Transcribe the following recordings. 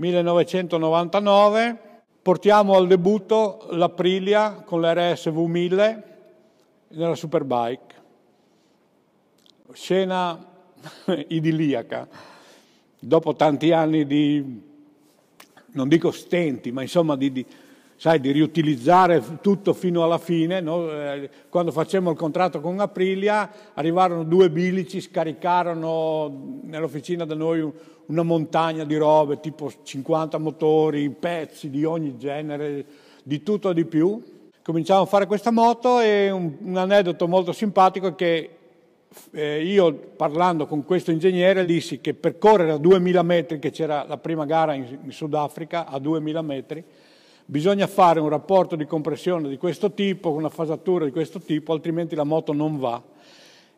1999, portiamo al debutto l'Aprilia con l'RSV 1000 nella Superbike. Scena idilliaca. Dopo tanti anni di, non dico stenti, ma insomma di, di sai, di riutilizzare tutto fino alla fine. No? Eh, quando facemmo il contratto con Aprilia arrivarono due bilici, scaricarono nell'officina da noi una montagna di robe, tipo 50 motori, pezzi di ogni genere, di tutto e di più. Cominciamo a fare questa moto e un, un aneddoto molto simpatico è che eh, io parlando con questo ingegnere dissi che per correre a 2000 metri, che c'era la prima gara in, in Sudafrica a 2000 metri, Bisogna fare un rapporto di compressione di questo tipo, una fasatura di questo tipo, altrimenti la moto non va.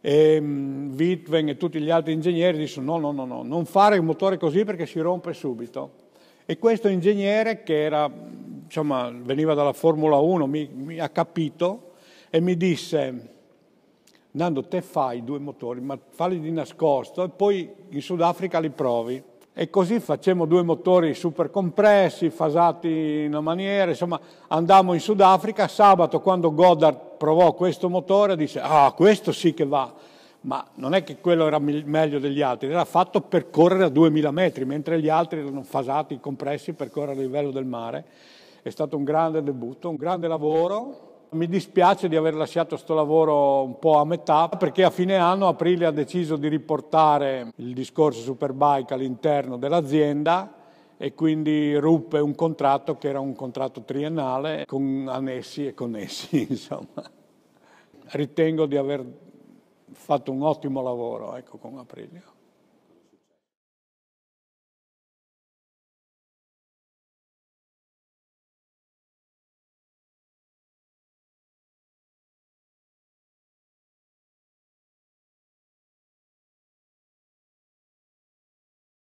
E mm, Wittgen e tutti gli altri ingegneri dicono no, no, no, no, non fare il motore così perché si rompe subito. E questo ingegnere che era, diciamo, veniva dalla Formula 1 mi, mi ha capito e mi disse Nando, te fai i due motori, ma falli di nascosto e poi in Sudafrica li provi e così facemmo due motori super compressi, fasati in una maniera, insomma andammo in Sudafrica, sabato quando Goddard provò questo motore disse ah questo sì che va, ma non è che quello era meglio degli altri, era fatto per correre a 2000 metri, mentre gli altri erano fasati, compressi per correre a livello del mare. È stato un grande debutto, un grande lavoro, mi dispiace di aver lasciato questo lavoro un po' a metà perché a fine anno aprile ha deciso di riportare il discorso Superbike all'interno dell'azienda e quindi ruppe un contratto che era un contratto triennale con annessi e connessi, insomma. Ritengo di aver fatto un ottimo lavoro ecco, con Aprilio.